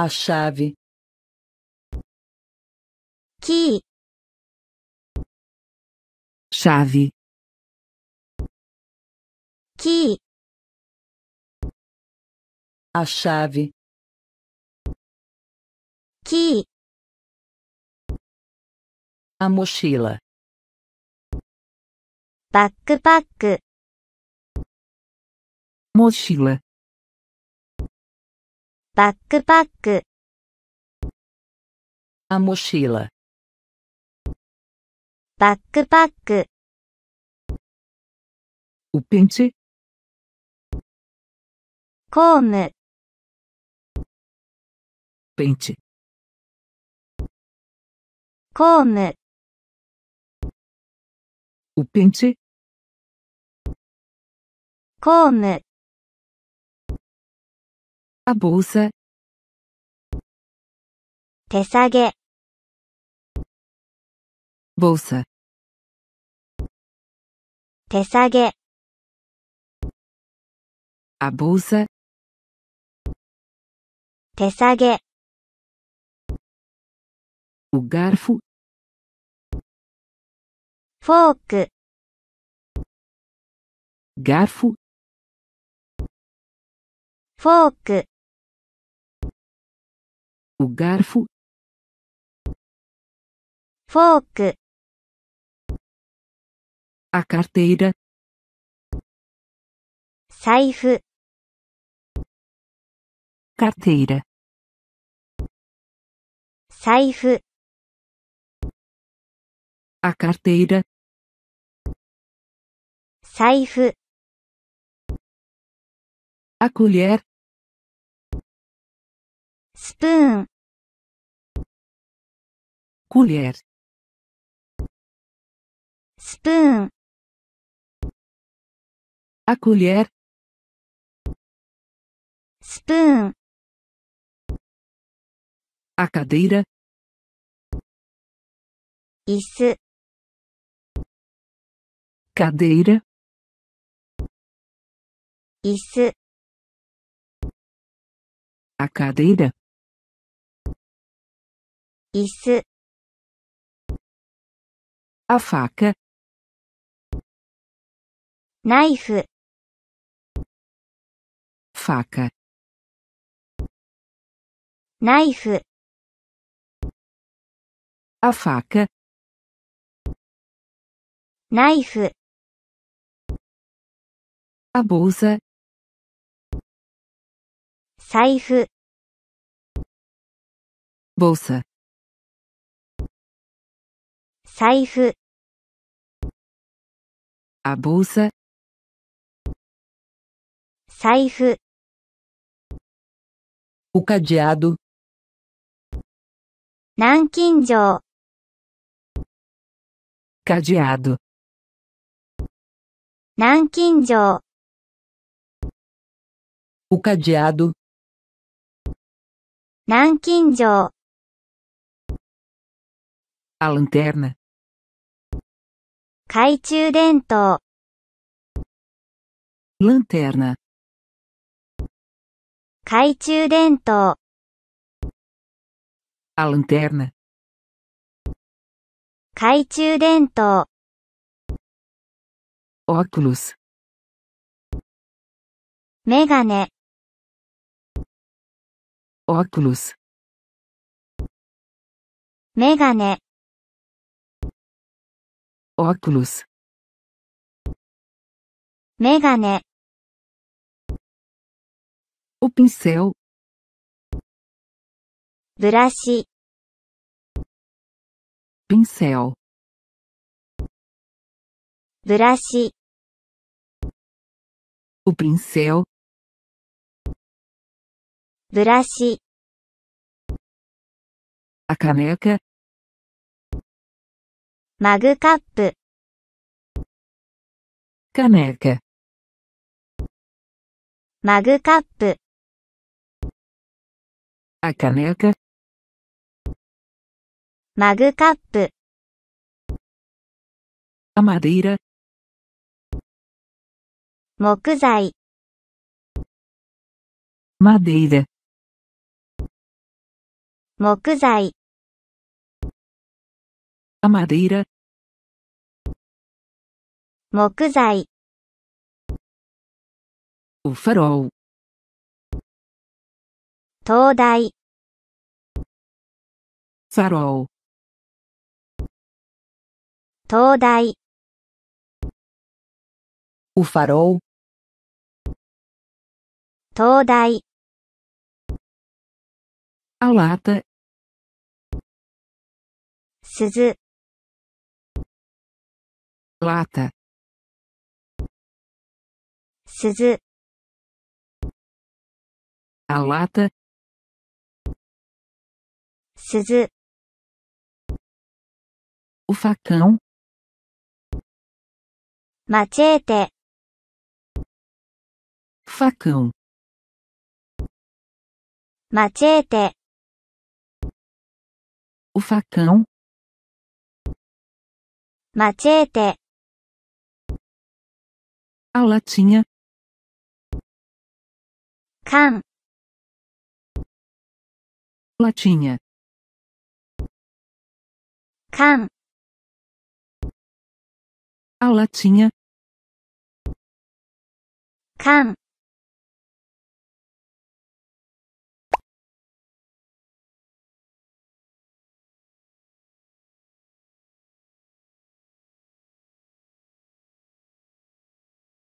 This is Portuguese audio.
A chave. que Chave. que A chave. que A mochila. Backpack. Mochila backpack, a mochila, backpack, o pente, comb, pente, comb, o pente, comb, a bolsa, 手下げ bolsa 手下げ a bolsa 手下げ o garfo fork, garfo fork o garfo fork a carteira saifu, carteira saifu, a carteira saifu, a colher spoon, colher spoon, a colher, spoon, a cadeira, cadeira, 椅子、cadeira, a cadeira, a faca, knife, faca, knife, a faca, knife, a bolsa, saifu, bolsa, saifu, a bolsa, Saifu. O cadeado. Nankinjou. Cadeado. Nankinjou. O cadeado. Nankinjou. A lanterna. 懐中電灯 lanterna 懐中電灯 a lanterna 懐中電灯 óculos メガネ óculos メガネ óculos メガネ o pincel brush pincel brush o pincel brush a caneca mug caneca mug a caneca. Magcup. A madeira. Mokuzai. Madeira. Mokuzai. A madeira. Mokuzai. O farol. 東大サロー東大ウファロー東大アラテ鈴ラテ鈴 o facão, machete, facão, machete, o facão, machete, a latinha, can, latinha, Can. A latinha. Can.